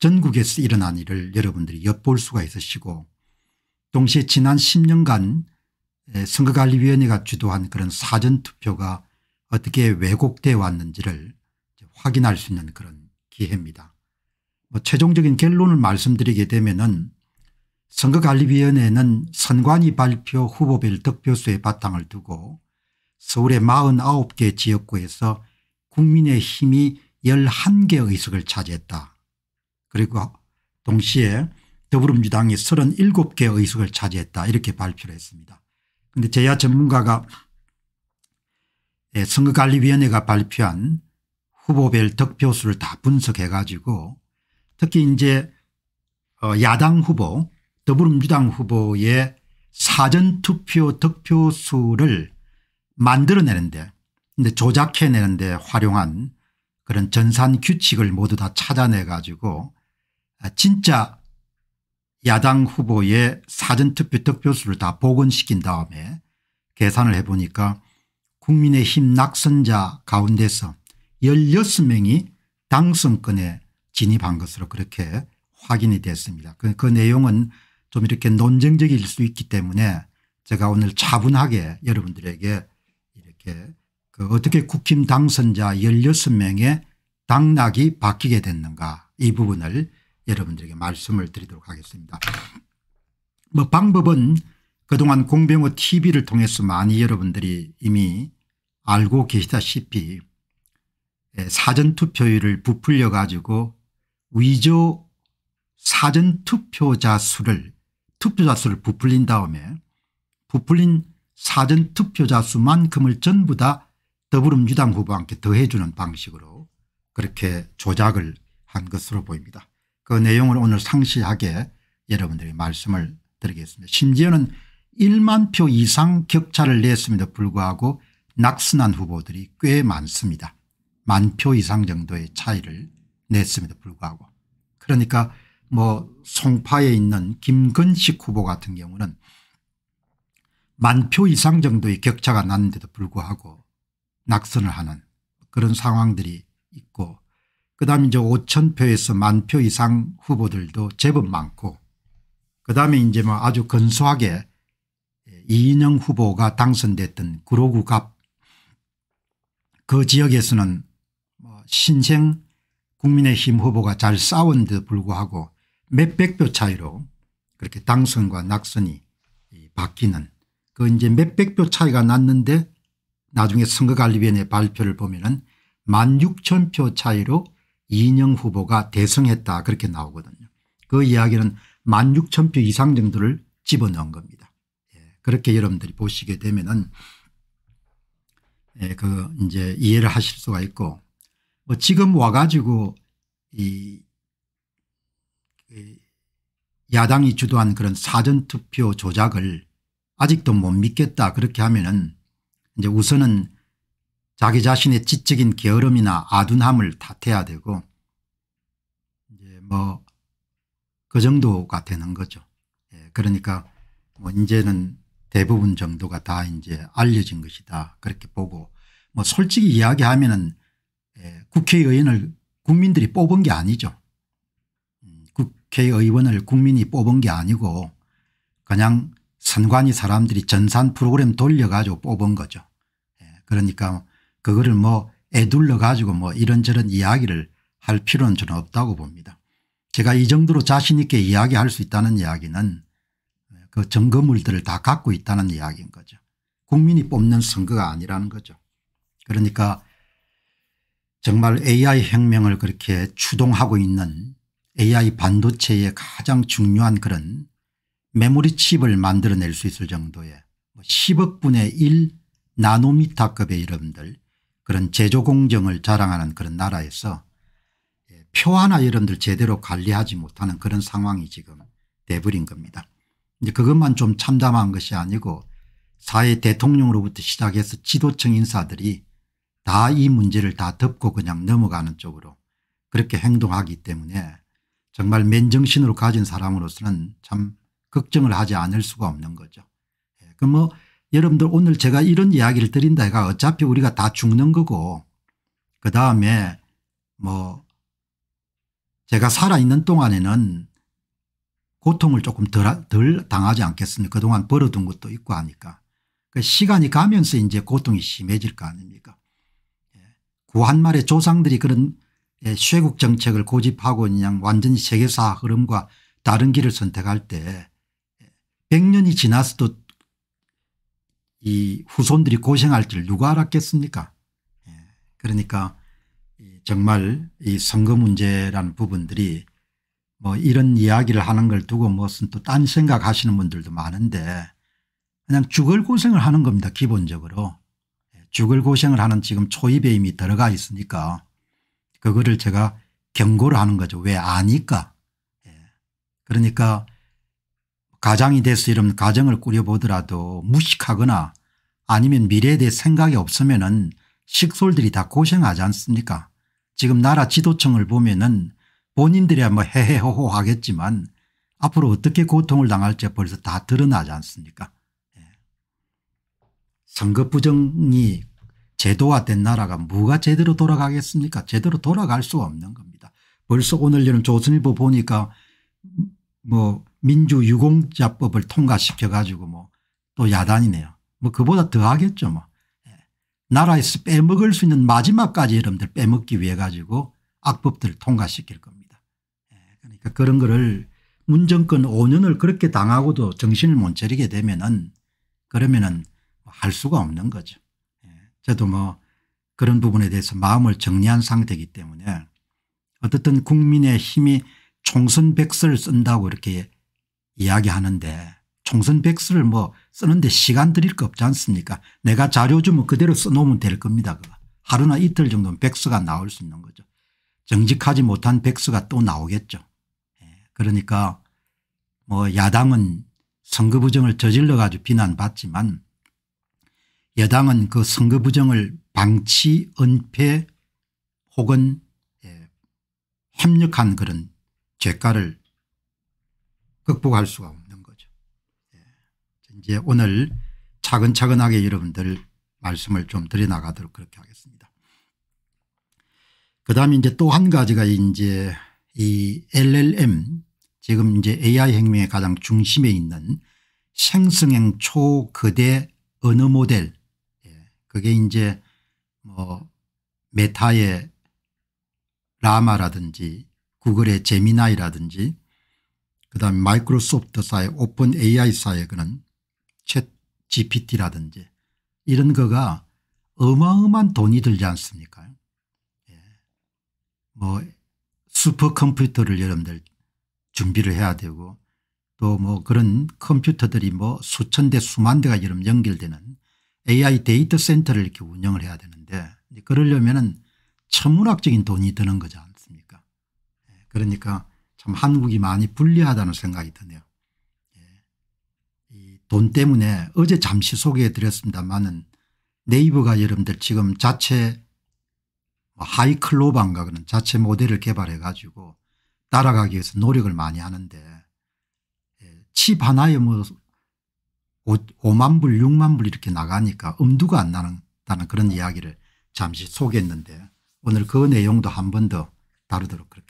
전국에서 일어난 일을 여러분들이 엿볼 수가 있으시고 동시에 지난 10년간 선거관리위원회가 주도한 그런 사전투표가 어떻게 왜곡되어 왔는지를 확인할 수 있는 그런 기회입니다. 뭐 최종적인 결론을 말씀드리게 되면은 선거관리위원회는 선관위 발표 후보별 득표수의 바탕을 두고 서울의 49개 지역구에서 국민의힘이 11개 의석을 차지했다. 그리고 동시에 더불어민주당이 37개 의석을 차지했다 이렇게 발표를 했습니다. 그런데 제야 전문가가 예, 선거관리위원회가 발표한 후보별 득표수를 다 분석해 가지고 특히 이제 어, 야당 후보 더불어민주당 후보의 사전투표 득표수를 만들어내는데 근데 조작해내는데 활용한 그런 전산 규칙을 모두 다 찾아내 가지고 아, 진짜 야당 후보의 사전투표 득표수를 다 복원시킨 다음에 계산을 해보니까 국민의힘 낙선자 가운데서 16명이 당선권에 진입한 것으로 그렇게 확인이 됐습니다. 그, 그 내용은 좀 이렇게 논쟁적일 수 있기 때문에 제가 오늘 차분하게 여러분들에게 이렇게 그 어떻게 국힘 당선자 16명의 당락이 바뀌게 됐는가 이 부분을 여러분들에게 말씀을 드리도록 하겠습니다. 뭐 방법은 그동안 공병호 tv를 통해서 많이 여러분들이 이미 알고 계시다시피 예, 사전투표율을 부풀려 가지고 위조 사전투표자 수를 투표자 수를 부풀린 다음에 부풀린 사전투표자 수만큼을 전부 다 더불어민주당 후보한테 더해주는 방식으로 그렇게 조작을 한 것으로 보입니다. 그 내용을 오늘 상시하게 여러분들이 말씀을 드리겠습니다. 심지어는 1만 표 이상 격차를 냈음에도 불구하고 낙선한 후보들이 꽤 많습니다. 만 표 이상 정도의 차이를 냈음에도 불구하고 그러니까 뭐 송파에 있는 김건식 후보 같은 경우는 만 표 이상 정도의 격차가 났는데도 불구하고 낙선을 하는 그런 상황들이 있고 그다음에 이제 5천 표에서 만 표 이상 후보들도 제법 많고 그다음에 이제 뭐 아주 건소하게 이인영 후보가 당선됐던 구로구갑 그 지역에서는 뭐 신생 국민의힘 후보가 잘 싸운 데 불구하고 몇백 표 차이로 그렇게 당선과 낙선이 바뀌는 그 이제 몇 백 표 차이가 났는데 나중에 선거관리위원회 발표를 보면은 만 육천 표 차이로 이인영 후보가 대승했다 그렇게 나오거든요. 그 이야기는 1 6천표 이상 정도를 집어넣은 겁니다. 예, 그렇게 여러분들이 보시게 되면은 예, 그 이제 이해를 하실 수가 있고 뭐 지금 와가지고 이, 이 야당이 주도한 그런 사전투표 조작을 아직도 못 믿겠다 그렇게 하면은 이제 우선은 자기 자신의 지적인 게으름이나 아둔함을 탓해야 되고 이제 뭐 그 정도가 되는 거죠. 예, 그러니까 뭐 이제는 대부분 정도가 다 이제 알려진 것이다 그렇게 보고 뭐 솔직히 이야기하면은 예, 국회의원을 국민들이 뽑은 게 아니죠. 음, 국회의원을 국민이 뽑은 게 아니고 그냥 선관위 사람들이 전산 프로그램 돌려가지고 뽑은 거죠. 예, 그러니까 그거를 뭐 애둘러 가지고 뭐 이런저런 이야기를 할 필요는 저는 없다고 봅니다. 제가 이 정도로 자신 있게 이야기할 수 있다는 이야기는 그 증거물들을 다 갖고 있다는 이야기인 거죠. 국민이 뽑는 선거가 아니라는 거죠. 그러니까 정말 AI 혁명을 그렇게 추동하고 있는 AI 반도체의 가장 중요한 그런 메모리 칩을 만들어낼 수 있을 정도의 10억분의 뭐 1 나노미터급의 이름들 그런 제조공정을 자랑하는 그런 나라에서 예, 표 하나 여러분들 제대로 관리하지 못하는 그런 상황이 지금 돼버린 겁니다. 이제 그것만 좀 참담한 것이 아니고 사회 대통령으로부터 시작해서 지도층 인사들이 다 이 문제를 다 덮고 그냥 넘어가는 쪽으로 그렇게 행동하기 때문에 정말 맨정신으로 가진 사람으로서는 참 걱정을 하지 않을 수가 없는 거죠. 예, 그뭐 여러분들 오늘 제가 이런 이야기를 드린다 해가 어차피 우리가 다 죽는 거고 그 다음에 뭐 제가 살아있는 동안에는 고통을 조금 덜, 덜 당하지 않겠습니까 그동안 벌어둔 것도 있고 하니까 그 시간이 가면서 이제 고통이 심해질 거 아닙니까 구한말의 예. 그 조상들이 그런 예, 쇄국 정책을 고집하고 그냥 완전히 세계사 흐름과 다른 길을 선택할 때 100년이 예, 지났어도 이 후손들이 고생할 줄 누가 알았겠습니까 예, 그러니까 정말 이 선거 문제라는 부분들이 뭐 이런 이야기를 하는 걸 두고 무슨 또 딴 생각 하시는 분들도 많은데 그냥 죽을 고생을 하는 겁니다 기본적으로 예, 죽을 고생을 하는 지금 초입에 이미 들어가 있으니까 그거를 제가 경고를 하는 거죠 왜 아니까 예, 그러니까 가장이 돼서 이런 가정을 꾸려보더라도 무식하거나 아니면 미래에 대해 생각이 없으면 은 식솔들이 다 고생하지 않습니까 지금 나라 지도층을 보면 은 본인들이야 뭐 헤헤호호 하겠지만 앞으로 어떻게 고통을 당할지 벌써 다 드러나지 않습니까 예. 선거 부정이 제도화된 나라가 뭐가 제대로 돌아가겠습니까 제대로 돌아갈 수 없는 겁니다. 벌써 오늘 이런 조선일보 보니까 뭐 민주유공자법을 통과시켜 가지고 뭐 또 야단이네요. 뭐 그보다 더 하겠죠 뭐. 예. 나라에서 빼먹을 수 있는 마지막까지 여러분들 빼먹기 위해 가지고 악법들을 통과시킬 겁니다. 예. 그러니까 그런 거를 문정권 5년을 그렇게 당하고도 정신을 못 차리게 되면은 그러면은 뭐 할 수가 없는 거죠. 예. 저도 뭐 그런 부분에 대해서 마음을 정리한 상태이기 때문에 어떻든 국민의 힘이 총선백서를 쓴다고 이렇게 이야기하는데 총선백서를 뭐 쓰는데 시간 드릴 거 없지 않습니까 내가 자료 주면 그대로 써놓으면 될 겁니다. 그거. 하루나 이틀 정도는 백서가 나올 수 있는 거죠. 정직하지 못한 백서가 또 나오겠죠. 예, 그러니까 뭐 야당은 선거 부정을 저질러 가지고 비난받지만 여당은 그 선거 부정을 방치 은폐 혹은 예, 협력한 그런 재가를 극복할 수가 없는 거죠. 예. 이제 오늘 차근차근하게 여러분들 말씀을 좀 드려나가도록 그렇게 하겠습니다. 그 다음에 이제 또 한 가지가 이제 이 LLM 지금 이제 AI 혁명의 가장 중심에 있는 생성형 초거대 언어 모델 예. 그게 이제 뭐 메타의 라마라든지 구글의 제미나이라든지 그다음에 마이크로소프트사의 오픈 AI사의 그는 챗 GPT라든지 이런 거가 어마어마한 돈이 들지 않습니까 예. 뭐 슈퍼컴퓨터를 여러분들 준비를 해야 되고 또 뭐 그런 컴퓨터들이 뭐 수천 대 수만 대가 여러분 연결되는 AI 데이터 센터를 이렇게 운영을 해야 되는데 그러려면 은 천문학적인 돈이 드는 거잖아요. 그러니까 참 한국이 많이 불리하다는 생각이 드네요. 예. 돈 때문에 어제 잠시 소개해 드렸습니다만은 네이버가 여러분들 지금 자체 뭐 하이클로반가 그런 자체 모델을 개발해 가지고 따라가기 위해서 노력을 많이 하는데 예, 칩 하나에 뭐 5만 불 6만 불 이렇게 나가니까 엄두가 안 나는다는 그런 이야기를 잠시 소개했는데 오늘 그 내용도 한 번 더 다루도록 그렇게